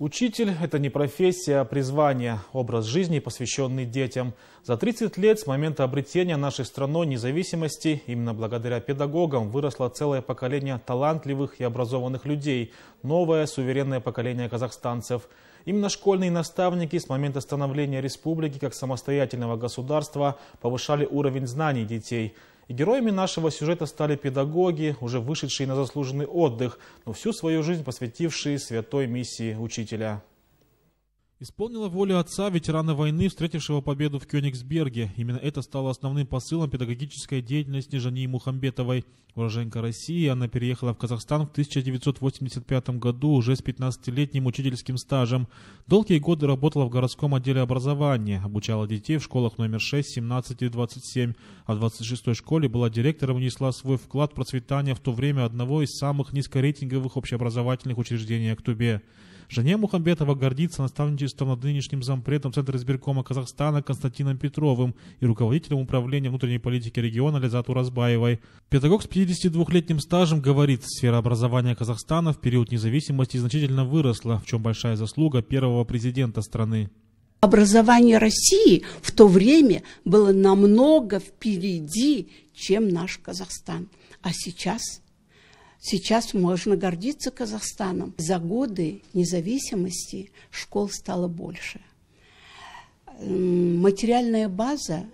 Учитель – это не профессия, а призвание, образ жизни, посвященный детям. За 30 лет с момента обретения нашей страной независимости именно благодаря педагогам выросло целое поколение талантливых и образованных людей, новое суверенное поколение казахстанцев. Именно школьные наставники с момента становления республики как самостоятельного государства повышали уровень знаний детей – и героями нашего сюжета стали педагоги, уже вышедшие на заслуженный отдых, но всю свою жизнь посвятившие святой миссии учителя. Исполнила волю отца, ветерана войны, встретившего победу в Кёнигсберге. Именно это стало основным посылом педагогической деятельности Жании Мухамбетовой. Уроженка России, она переехала в Казахстан в 1985 году уже с 15-летним учительским стажем. Долгие годы работала в городском отделе образования, обучала детей в школах номер 6, 17 и 27, а в 26-й школе была директором и внесла свой вклад в процветание в то время одного из самых низкорейтинговых общеобразовательных учреждений Актубе. Жене Мухамбетова гордится наставничеством над нынешним зампредом Центра избиркома Казахстана Константином Петровым и руководителем управления внутренней политики региона Лизату Разбаевой. Педагог с 52-летним стажем говорит, сфера образования Казахстана в период независимости значительно выросла, в чем большая заслуга первого президента страны. Образование России в то время было намного впереди, чем наш Казахстан. А сейчас Сейчас можно гордиться Казахстаном. За годы независимости школ стало больше. Материальная база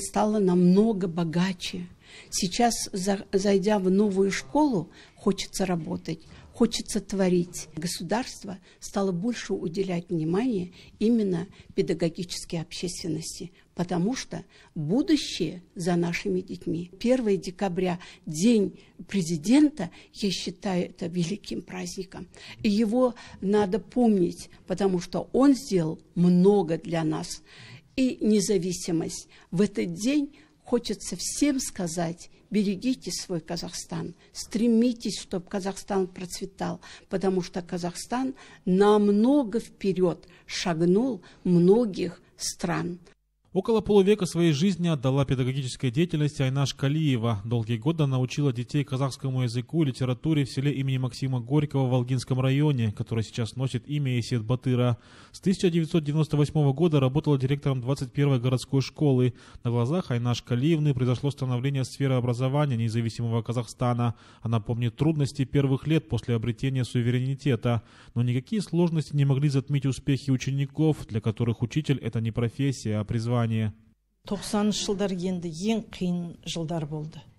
стала намного богаче. Сейчас, зайдя в новую школу, хочется работать, хочется творить. Государство стало больше уделять внимание именно педагогической общественности, потому что будущее за нашими детьми. 1 декабря, день президента, я считаю это великим праздником. И его надо помнить, потому что он сделал много для нас. И независимость в этот день хочется всем сказать, берегите свой Казахстан, стремитесь, чтобы Казахстан процветал, потому что Казахстан намного вперед шагнул многих стран. Около полувека своей жизни отдала педагогической деятельности Айнаш Калиева. Долгие годы она учила детей казахскому языку и литературе в селе имени Максима Горького в Алгинском районе, который сейчас носит имя Исет Батыра. С 1998 года работала директором 21-й городской школы. На глазах Айнаш Калиевны произошло становление сферы образования независимого Казахстана. Она помнит трудности первых лет после обретения суверенитета. Но никакие сложности не могли затмить успехи учеников, для которых учитель – это не профессия, а призвание образования.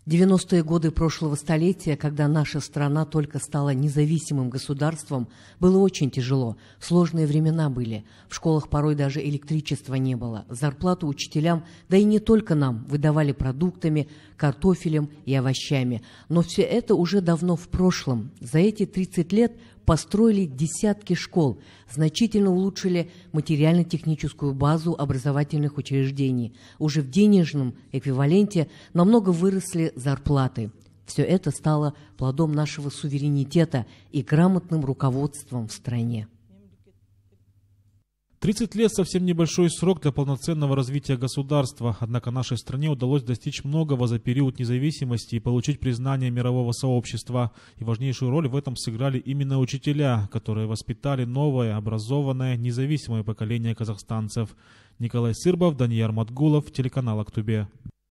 90-е годы прошлого столетия, когда наша страна только стала независимым государством, было очень тяжело. Сложные времена были. В школах порой даже электричества не было. Зарплату учителям, да и не только нам, выдавали продуктами, картофелем и овощами. Но все это уже давно в прошлом. За эти 30 лет построили десятки школ, значительно улучшили материально-техническую базу образовательных учреждений. Уже в денежном эквиваленте намного выросли зарплаты. Все это стало плодом нашего суверенитета и грамотным руководством в стране. 30 лет – совсем небольшой срок для полноценного развития государства, однако нашей стране удалось достичь многого за период независимости и получить признание мирового сообщества. И важнейшую роль в этом сыграли именно учителя, которые воспитали новое, образованное, независимое поколение казахстанцев. Николай Сырбов, Даниил Матгулов, телеканал «Актубе».